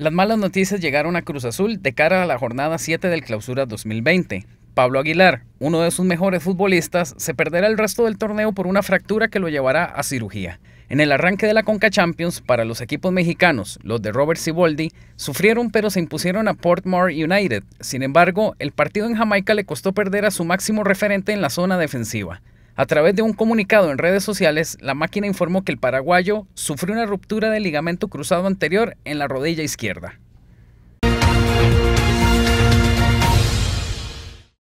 Las malas noticias llegaron a Cruz Azul de cara a la jornada 7 del Clausura 2020. Pablo Aguilar, uno de sus mejores futbolistas, se perderá el resto del torneo por una fractura que lo llevará a cirugía. En el arranque de la Conca Champions, para los equipos mexicanos, los de Robert Siboldi, sufrieron pero se impusieron a Portmore United. Sin embargo, el partido en Jamaica le costó perder a su máximo referente en la zona defensiva. A través de un comunicado en redes sociales, la máquina informó que el paraguayo sufrió una ruptura del ligamento cruzado anterior en la rodilla izquierda.